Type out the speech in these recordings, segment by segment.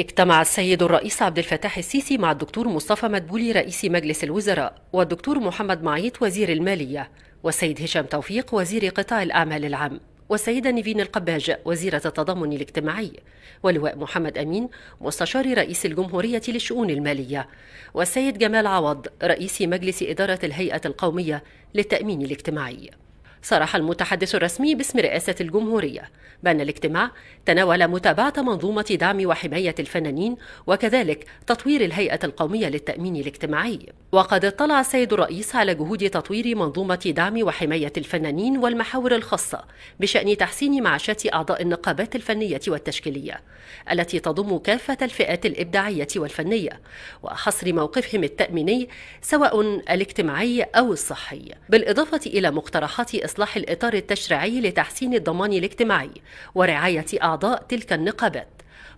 اجتمع السيد الرئيس عبد الفتاح السيسي مع الدكتور مصطفى مدبولي رئيس مجلس الوزراء والدكتور محمد معيط وزير المالية والسيد هشام توفيق وزير قطاع الأعمال العام والسيدة نيفين القباج وزيرة التضامن الاجتماعي ولواء محمد أمين مستشار رئيس الجمهورية للشؤون المالية والسيد جمال عوض رئيس مجلس إدارة الهيئة القومية للتأمين الاجتماعي صرح المتحدث الرسمي باسم رئاسة الجمهورية بأن الاجتماع تناول متابعة منظومة دعم وحماية الفنانين وكذلك تطوير الهيئة القومية للتأمين الاجتماعي وقد اطلع السيد الرئيس على جهود تطوير منظومة دعم وحماية الفنانين والمحاور الخاصة بشأن تحسين معاشات أعضاء النقابات الفنية والتشكيلية التي تضم كافة الفئات الإبداعية والفنية وحصر موقفهم التأميني سواء الاجتماعي أو الصحي بالإضافة إلى مقترحات إصلاح الإطار التشريعي لتحسين الضمان الاجتماعي ورعاية أعضاء تلك النقابات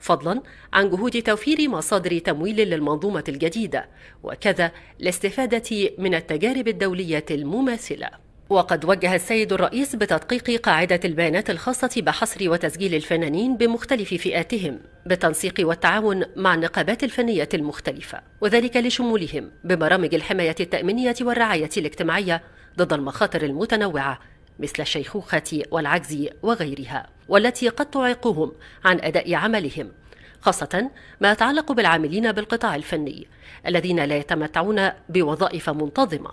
فضلا عن جهود توفير مصادر تمويل للمنظومة الجديدة وكذا الاستفادة من التجارب الدولية المماثلة وقد وجه السيد الرئيس بتدقيق قاعدة البيانات الخاصة بحصر وتسجيل الفنانين بمختلف فئاتهم بالتنسيق والتعاون مع النقابات الفنية المختلفة وذلك لشمولهم ببرامج الحماية التأمينية والرعاية الاجتماعية ضد المخاطر المتنوعة مثل الشيخوخة والعجز وغيرها والتي قد تعيقهم عن أداء عملهم خاصة ما يتعلق بالعاملين بالقطاع الفني الذين لا يتمتعون بوظائف منتظمة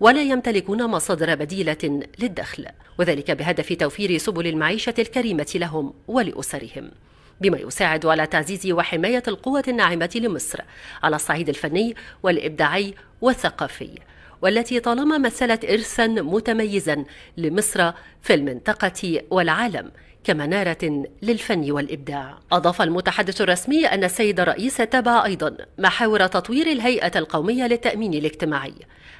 ولا يمتلكون مصادر بديلة للدخل وذلك بهدف توفير سبل المعيشة الكريمة لهم ولأسرهم بما يساعد على تعزيز وحماية القوة الناعمة لمصر على الصعيد الفني والإبداعي والثقافي والتي طالما مثلت إرثا متميزا لمصر في المنطقة والعالم كمنارة للفن والإبداع أضاف المتحدث الرسمي أن السيد الرئيس تابع أيضا محاور تطوير الهيئة القومية للتأمين الاجتماعي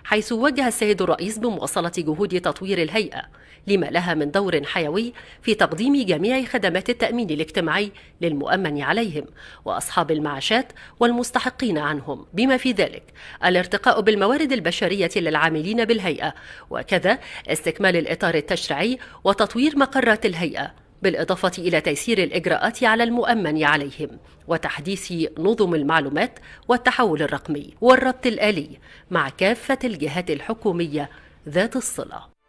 حيث وجه السيد الرئيس بمواصلة جهود تطوير الهيئة لما لها من دور حيوي في تقديم جميع خدمات التأمين الاجتماعي للمؤمن عليهم وأصحاب المعاشات والمستحقين عنهم بما في ذلك الارتقاء بالموارد البشرية للعاملين بالهيئة وكذا استكمال الإطار التشريعي وتطوير مقرات الهيئة بالإضافة إلى تيسير الإجراءات على المؤمن عليهم وتحديث نظم المعلومات والتحول الرقمي والربط الآلي مع كافة الجهات الحكومية ذات الصلة